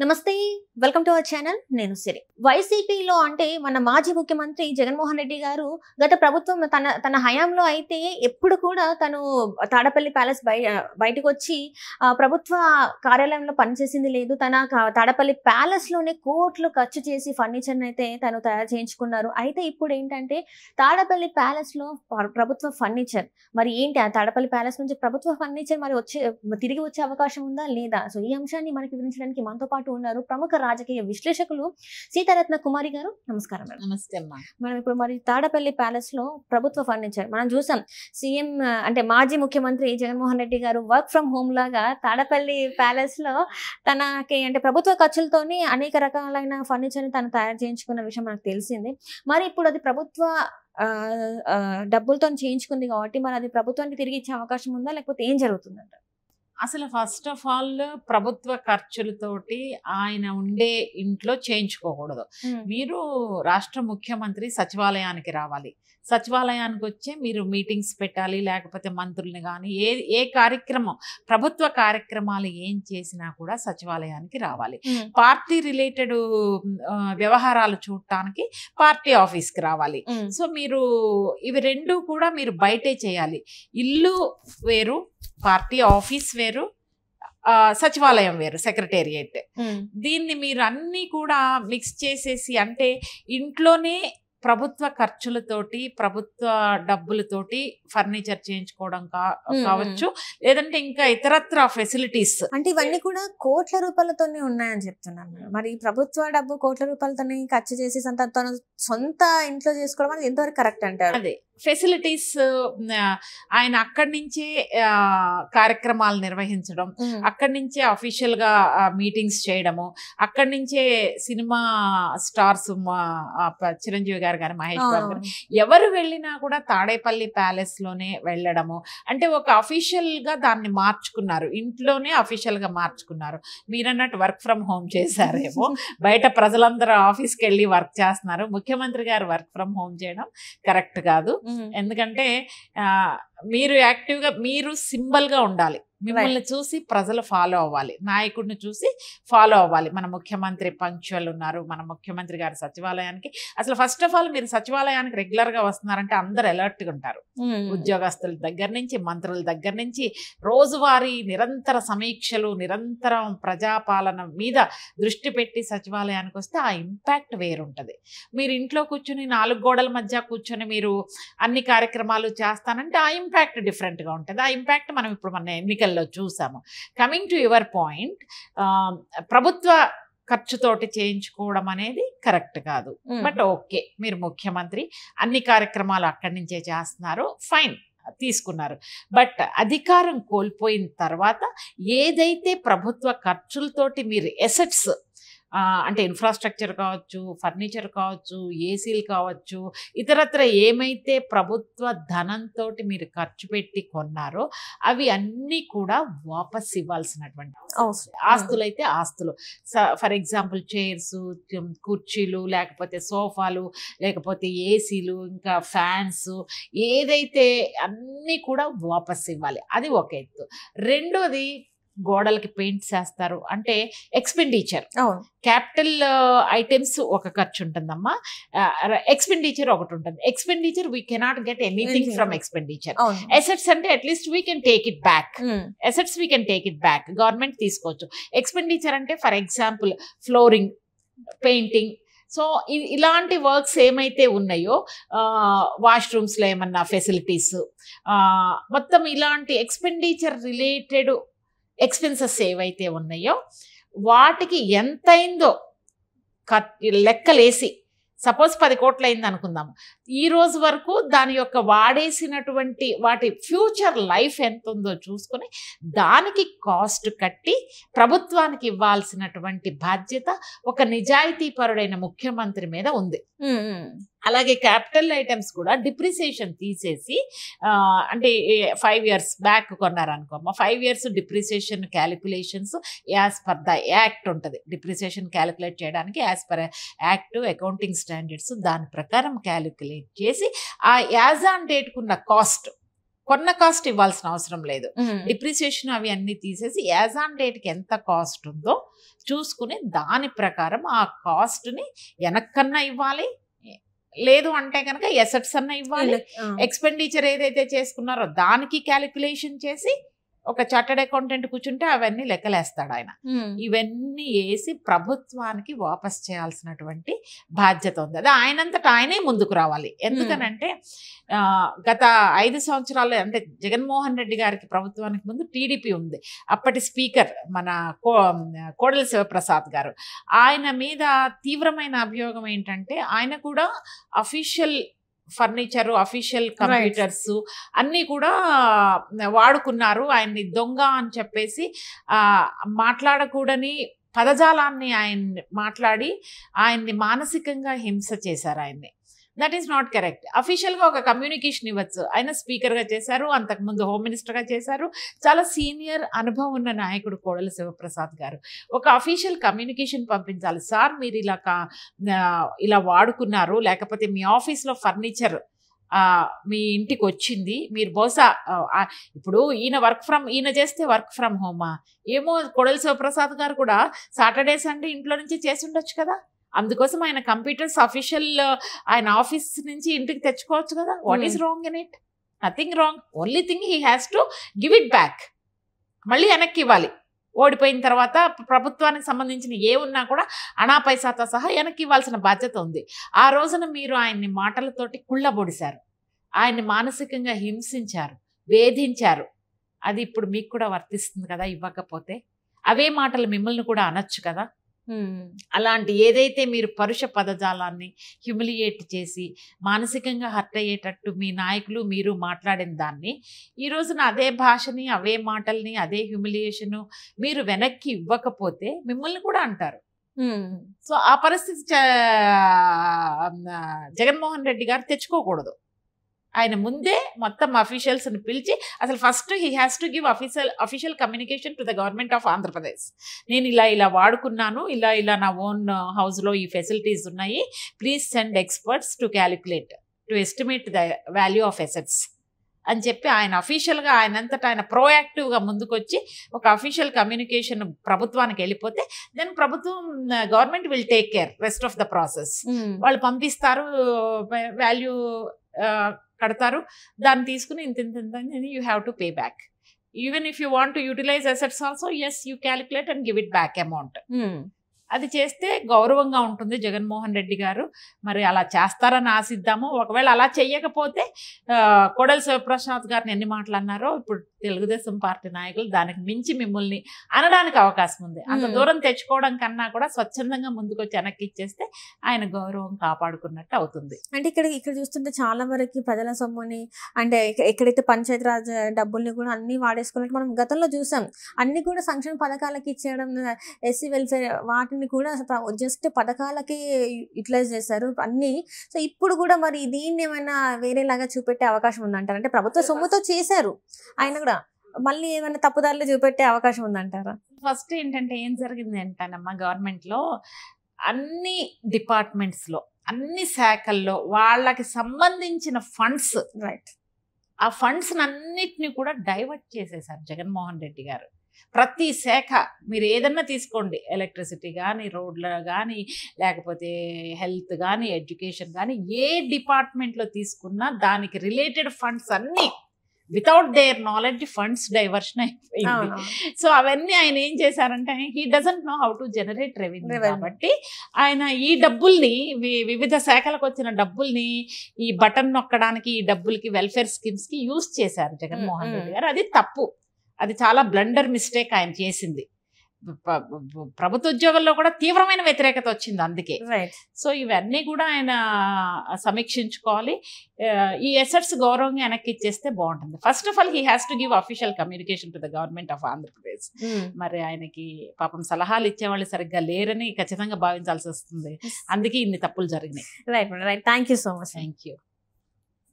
నమస్తే welcome to our channel నేను సిరి వైసీపీలో అంటే మన మాజీ ముఖ్యమంత్రి జగన్మోహన్ రెడ్డి గారు గత ప్రభుత్వం తన తన హయాంలో అయితే ఎప్పుడు కూడా తను తాడపల్లి ప్యాలెస్ బయ బయటకు వచ్చి ప్రభుత్వ కార్యాలయంలో పనిచేసింది లేదు తన తాడపల్లి ప్యాలెస్లోనే కోట్లు ఖర్చు చేసి ఫర్నిచర్ని అయితే తను తయారు చేయించుకున్నారు అయితే ఇప్పుడు ఏంటంటే తాడపల్లి ప్యాలెస్లో ప్రభుత్వ ఫర్నిచర్ మరి ఏంటి ఆ తాడపల్లి ప్యాలెస్ నుంచి ప్రభుత్వ ఫర్నిచర్ మరి వచ్చే తిరిగి వచ్చే అవకాశం ఉందా లేదా సో ఈ అంశాన్ని మనకి వివరించడానికి మనతో పాటు పాటు ఉన్నారు ప్రముఖ రాజకీయ విశ్లేషకులు సీతారత్న కుమారి గారు నమస్కారం మేడం నమస్తే అమ్మా మనం ఇప్పుడు మరి తాడపల్లి ప్యాలెస్ లో ప్రభుత్వ ఫర్నిచర్ మనం చూసాం సీఎం అంటే మాజీ ముఖ్యమంత్రి జగన్మోహన్ రెడ్డి గారు వర్క్ ఫ్రం హోమ్ లాగా తాడపల్లి ప్యాలెస్ లో తనకి అంటే ప్రభుత్వ ఖర్చులతోని అనేక రకాలైన ఫర్నిచర్ ని తను తయారు చేయించుకున్న విషయం మనకు తెలిసింది మరి ఇప్పుడు అది ప్రభుత్వ డబ్బులతో చేయించుకుంది కాబట్టి మరి అది ప్రభుత్వానికి తిరిగి ఇచ్చే అవకాశం ఉందా లేకపోతే ఏం జరుగుతుందంట అసలు ఫస్ట్ ఆఫ్ ఆల్ ప్రభుత్వ ఖర్చులతోటి ఆయన ఉండే ఇంట్లో చేయించుకోకూడదు మీరు రాష్ట్ర ముఖ్యమంత్రి సచివాలయానికి రావాలి సచివాలయానికి వచ్చే మీరు మీటింగ్స్ పెట్టాలి లేకపోతే మంత్రుల్ని కానీ ఏ ఏ కార్యక్రమం ప్రభుత్వ కార్యక్రమాలు ఏం చేసినా కూడా సచివాలయానికి రావాలి పార్టీ రిలేటెడ్ వ్యవహారాలు చూడటానికి పార్టీ ఆఫీస్కి రావాలి సో మీరు ఇవి రెండు కూడా మీరు బయటే చేయాలి ఇల్లు వేరు పార్టీ ఆఫీస్ వేరు వేరు సచివాలయం వేరు సెక్రటేరియట్ దీన్ని మీరు అన్నీ కూడా మిక్స్ చేసేసి అంటే ఇంట్లోనే ప్రభుత్వ ఖర్చులతోటి ప్రభుత్వ డబ్బులతోటి ఫర్నిచర్ చేయించుకోవడం కావచ్చు లేదంటే ఇంకా ఇతరత్ర ఫెసిలిటీస్ అంటే ఇవన్నీ కూడా కోట్ల రూపాయలతోనే ఉన్నాయని చెప్తున్నాను మరి ప్రభుత్వ డబ్బు కోట్ల రూపాయలతోనే ఖర్చు చేసేసి తన సొంత ఇంట్లో చేసుకోవడం ఎంతవరకు కరెక్ట్ అంటారు అదే ఫెసిలిటీస్ ఆయన అక్కడి నుంచే కార్యక్రమాలు నిర్వహించడం అక్కడి నుంచే అఫీషియల్ గా మీటింగ్స్ చేయడము అక్కడి నుంచే సినిమా స్టార్స్ చిరంజీవి గారు కానీ మహేష్ బాబు గారు ఎవరు వెళ్ళినా కూడా తాడేపల్లి ప్యాలెస్ లోనే వెళ్ళడము అంటే ఒక అఫీషియల్ గా దాన్ని మార్చుకున్నారు ఇంట్లోనే అఫీషియల్ గా మార్చుకున్నారు మీరన్నట్టు వర్క్ ఫ్రమ్ హోమ్ చేశారేమో బయట ప్రజలందరూ ఆఫీస్కి వెళ్ళి వర్క్ చేస్తున్నారు ముఖ్యమంత్రి గారు వర్క్ ఫ్రమ్ హోమ్ చేయడం కరెక్ట్ కాదు ఎందుకంటే మీరు యాక్టివ్గా మీరు సింబల్గా ఉండాలి మిమ్మల్ని చూసి ప్రజలు ఫాలో అవ్వాలి నాయకుడిని చూసి ఫాలో అవ్వాలి మన ముఖ్యమంత్రి పంక్చువల్ ఉన్నారు మన ముఖ్యమంత్రి గారి సచివాలయానికి అసలు ఫస్ట్ ఆఫ్ ఆల్ మీరు సచివాలయానికి రెగ్యులర్ గా వస్తున్నారంటే అందరు అలర్ట్గా ఉంటారు ఉద్యోగస్తుల దగ్గర నుంచి మంత్రుల దగ్గర నుంచి రోజువారీ నిరంతర సమీక్షలు నిరంతరం ప్రజాపాలన మీద దృష్టి పెట్టి సచివాలయానికి వస్తే ఆ ఇంపాక్ట్ వేరుంటుంది మీరు ఇంట్లో కూర్చుని నాలుగు గోడల మధ్య కూర్చొని మీరు అన్ని కార్యక్రమాలు చేస్తానంటే ఆ ఇంపాక్ట్ డిఫరెంట్గా ఉంటుంది ఆ ఇంపాక్ట్ మనం ఇప్పుడు మన ఎన్నికల విషయాల్లో చూసాము కమింగ్ టు యువర్ పాయింట్ ప్రభుత్వ ఖర్చుతోటి చేయించుకోవడం అనేది కరెక్ట్ కాదు బట్ ఓకే మీరు ముఖ్యమంత్రి అన్ని కార్యక్రమాలు అక్కడి నుంచే చేస్తున్నారు ఫైన్ తీసుకున్నారు బట్ అధికారం కోల్పోయిన తర్వాత ఏదైతే ప్రభుత్వ ఖర్చులతోటి మీరు ఎసెట్స్ అంటే ఇన్ఫ్రాస్ట్రక్చర్ కావచ్చు ఫర్నిచర్ కావచ్చు ఏసీలు కావచ్చు ఇతరత్ర ఏమైతే ప్రభుత్వ ధనంతో మీరు ఖర్చు పెట్టి కొన్నారో అవి అన్నీ కూడా వాపస్ ఇవ్వాల్సినటువంటి ఆస్తులు అయితే ఆస్తులు ఫర్ ఎగ్జాంపుల్ చైర్స్ కుర్చీలు లేకపోతే సోఫాలు లేకపోతే ఏసీలు ఇంకా ఫ్యాన్స్ ఏదైతే అన్నీ కూడా వాపస్ ఇవ్వాలి అది ఒక ఎత్తు రెండోది గోడలకి పెయింట్స్ వేస్తారు అంటే ఎక్స్పెండిచర్ క్యాపిటల్ ఐటమ్స్ ఒక ఖర్చు ఉంటుందమ్మా ఎక్స్పెండిచర్ ఒకటి ఉంటుంది expenditure we cannot get anything from expenditure assets అంటే at least we can take it back assets we can take it back government తీసుకోవచ్చు ఎక్స్పెండిచర్ అంటే for example flooring painting so ఇలాంటి works ఏమైతే ఉన్నాయో వాష్రూమ్స్లో ఏమన్నా ఫెసిలిటీస్ మొత్తం ఇలాంటి ఎక్స్పెండిచర్ రిలేటెడ్ ఎక్స్పెన్సెస్ ఏవైతే ఉన్నాయో వాటికి ఎంతైందో ఖర్ లెక్కలేసి సపోజ్ పది కోట్లు అయింది అనుకుందాము ఈ రోజు వరకు దాని యొక్క వాడేసినటువంటి వాటి ఫ్యూచర్ లైఫ్ ఎంత ఉందో చూసుకుని దానికి కాస్ట్ కట్టి ప్రభుత్వానికి ఇవ్వాల్సినటువంటి బాధ్యత ఒక నిజాయితీపరుడైన ముఖ్యమంత్రి మీద ఉంది అలాగే క్యాపిటల్ ఐటమ్స్ కూడా డిప్రిసియేషన్ తీసేసి అంటే ఫైవ్ ఇయర్స్ బ్యాక్ కొన్నారనుకో five years depreciation calculations as per the act ఉంటుంది డిప్రిసియేషన్ క్యాలిక్యులేట్ చేయడానికి as per act accounting standards దాని ప్రకారం క్యాలిక్యులేట్ క్యాలిక్యులేట్ చేసి ఆ యాజ్ ఆన్ డేట్ కున్న కాస్ట్ కొన్న కాస్ట్ ఇవ్వాల్సిన అవసరం లేదు డిప్రిసియేషన్ hmm. అవి అన్ని తీసేసి యాజ్ ఆన్ డేట్కి ఎంత కాస్ట్ ఉందో చూసుకుని దాని ప్రకారం ఆ కాస్ట్ని వెనక్కన్నా ఇవ్వాలి లేదు అంటే కనుక ఎసెట్స్ అన్న ఇవ్వాలి ఎక్స్పెండిచర్ ఏదైతే చేసుకున్నారో దానికి క్యాలిక్యులేషన్ చేసి ఒక చార్టెడ్ అకౌంటెంట్ కూర్చుంటే అవన్నీ లెక్కలేస్తాడు ఆయన ఇవన్నీ వేసి ప్రభుత్వానికి వాపస్ చేయాల్సినటువంటి బాధ్యత ఉంది అది ఆయనంతటా ఆయనే ముందుకు రావాలి ఎందుకనంటే గత ఐదు సంవత్సరాలు అంటే జగన్మోహన్ రెడ్డి గారికి ప్రభుత్వానికి ముందు టీడీపీ ఉంది అప్పటి స్పీకర్ మన కోడల శివప్రసాద్ గారు ఆయన మీద తీవ్రమైన అభియోగం ఏంటంటే ఆయన కూడా అఫీషియల్ ఫర్నిచర్ అఫీషియల్ కంప్యూటర్స్ అన్నీ కూడా వాడుకున్నారు ఆయన్ని దొంగ అని చెప్పేసి మాట్లాడకూడని పదజాలాన్ని ఆయన్ని మాట్లాడి ఆయన్ని మానసికంగా హింస చేశారు ఆయన్ని దట్ ఈస్ నాట్ కరెక్ట్ అఫీషియల్గా ఒక కమ్యూనికేషన్ ఇవ్వచ్చు ఆయన స్పీకర్గా చేశారు అంతకుముందు హోమ్ మినిస్టర్గా చేశారు చాలా సీనియర్ అనుభవం ఉన్న నాయకుడు కోడల శివప్రసాద్ గారు ఒక అఫీషియల్ కమ్యూనికేషన్ పంపించాలి సార్ మీరు ఇలా ఇలా వాడుకున్నారు లేకపోతే మీ ఆఫీస్లో ఫర్నిచర్ మీ ఇంటికి వచ్చింది మీరు బహుశా ఇప్పుడు ఈయన వర్క్ ఫ్రమ్ ఈయన చేస్తే వర్క్ ఫ్రమ్ హోమా ఏమో కొడలి శివప్రసాద్ గారు కూడా సాటర్డే సండే ఇంట్లో నుంచి చేసి ఉండొచ్చు కదా అందుకోసం ఆయన కంప్యూటర్స్ అఫీషియల్ ఆయన ఆఫీస్ నుంచి ఇంటికి తెచ్చుకోవచ్చు కదా what is wrong in it nothing wrong only thing he has to give it back మళ్ళీ వెనక్కి ఇవ్వాలి ఓడిపోయిన తర్వాత ప్రభుత్వానికి సంబంధించిన ఏ ఉన్నా కూడా అనాపైసాతో పైసాతో సహా వెనక్కి ఇవ్వాల్సిన బాధ్యత ఉంది ఆ రోజున మీరు ఆయన్ని మాటలతోటి కుళ్ళబొడిశారు ఆయన్ని మానసికంగా హింసించారు వేధించారు అది ఇప్పుడు మీకు కూడా వర్తిస్తుంది కదా ఇవ్వకపోతే అవే మాటలు మిమ్మల్ని కూడా అనొచ్చు కదా అలాంటి ఏదైతే మీరు పరుష పదజాలాన్ని హ్యూమిలియేట్ చేసి మానసికంగా హర్ట్ అయ్యేటట్టు మీ నాయకులు మీరు మాట్లాడిన దాన్ని ఈ రోజున అదే భాషని అవే మాటల్ని అదే హ్యూమిలియేషను మీరు వెనక్కి ఇవ్వకపోతే మిమ్మల్ని కూడా అంటారు సో ఆ పరిస్థితి జగన్మోహన్ రెడ్డి గారు తెచ్చుకోకూడదు ఆయన ముందే మొత్తం అఫీషియల్స్ని పిలిచి అసలు first he has to give official official communication to the government of Andhra Pradesh నేను ఇలా ఇలా వాడుకున్నాను ఇలా ఇలా నా ఓన్ హౌస్లో ఈ ఫెసిలిటీస్ ఉన్నాయి please send experts to calculate to estimate the value of assets అని చెప్పి ఆయన అఫీషియల్గా అంతటా ఆయన ప్రోయాక్టివ్గా ముందుకొచ్చి ఒక అఫీషియల్ కమ్యూనికేషన్ ప్రభుత్వానికి వెళ్ళిపోతే దెన్ ప్రభుత్వం government will take care rest of the process వాళ్ళు పంపిస్తారు వాల్యూ uh, కడతారు దాన్ని తీసుకుని ఇంత ఇంత ఇంత you have to pay back even if you want utilize assets also as you calculate and give it back amount అది చేస్తే గౌరవంగా ఉంటుంది జగన్మోహన్ రెడ్డి గారు మరి అలా చేస్తారని ఆశిద్దాము ఒకవేళ అలా చెయ్యకపోతే కోడల శివప్రసాద్ గారిని ఎన్ని మాటలు అన్నారో ఇప్పుడు తెలుగుదేశం పార్టీ నాయకులు దానికి మించి మిమ్మల్ని అనడానికి అవకాశం ఉంది అంత దూరం తెచ్చుకోవడం కన్నా కూడా స్వచ్ఛందంగా ముందుకొచ్చి వెనక్కి ఇచ్చేస్తే ఆయన గౌరవం కాపాడుకున్నట్టు అవుతుంది అంటే ఇక్కడ ఇక్కడ చూస్తుంటే చాలా వరకు ప్రజల సొమ్ముని అంటే ఎక్కడైతే పంచాయతీ రాజ్ డబ్బుల్ని కూడా అన్ని వాడేసుకున్నట్టు మనం గతంలో చూసాం అన్ని కూడా సంక్షేమ పథకాలకి ఇచ్చేయడం ఎస్సీ వెల్ఫేర్ వాటిని కూడా జస్ట్ పథకాలకి యూటిలైజ్ చేశారు అన్ని సో ఇప్పుడు కూడా మరి దీన్ని ఏమైనా వేరేలాగా చూపెట్టే అవకాశం ఉందంటారు అంటే ప్రభుత్వ సొమ్ముతో చేశారు ఆయన కూడా మళ్ళీ ఏమైనా తప్పుదారులు చూపెట్టే అవకాశం ఉందంటారా ఫస్ట్ ఏంటంటే ఏం జరిగింది అంటానమ్మా గవర్నమెంట్లో అన్ని డిపార్ట్మెంట్స్లో అన్ని శాఖల్లో వాళ్ళకి సంబంధించిన ఫండ్స్ రైట్ ఆ ఫండ్స్ అన్నిటిని కూడా డైవర్ట్ చేసేసారు జగన్మోహన్ రెడ్డి గారు ప్రతి శాఖ మీరు ఏదన్నా తీసుకోండి ఎలక్ట్రిసిటీ కానీ రోడ్లు కానీ లేకపోతే హెల్త్ కానీ ఎడ్యుకేషన్ కానీ ఏ డిపార్ట్మెంట్లో తీసుకున్నా దానికి రిలేటెడ్ ఫండ్స్ అన్నీ without their knowledge funds diversion అయిపోయింది సో అవన్నీ ఆయన ఏం చేశారంటే he doesn't know how to generate revenue కాబట్టి ఆయన ఈ డబ్బుల్ని వివిధ శాఖలకు వచ్చిన డబ్బుల్ని ఈ బటన్ నొక్కడానికి ఈ డబ్బులకి వెల్ఫేర్ స్కీమ్స్ కి యూజ్ చేశారు జగన్మోహన్ రెడ్డి గారు అది తప్పు అది చాలా బ్లండర్ మిస్టేక్ ఆయన చేసింది ప్రభుత్వ ఉద్యోగంలో కూడా తీవ్రమైన వ్యతిరేకత వచ్చింది అందుకే సో ఇవన్నీ కూడా ఆయన సమీక్షించుకోవాలి ఈ ఎసెట్స్ గౌరవంగా వెనక్కి ఇచ్చేస్తే బాగుంటుంది first of all he has to give official communication to the government of Andhra Pradesh మరి ఆయనకి పాపం సలహాలు ఇచ్చేవాళ్ళు సరిగ్గా లేరని ఖచ్చితంగా భావించాల్సి వస్తుంది అందుకే ఇన్ని తప్పులు జరిగినాయి right right thank so much thank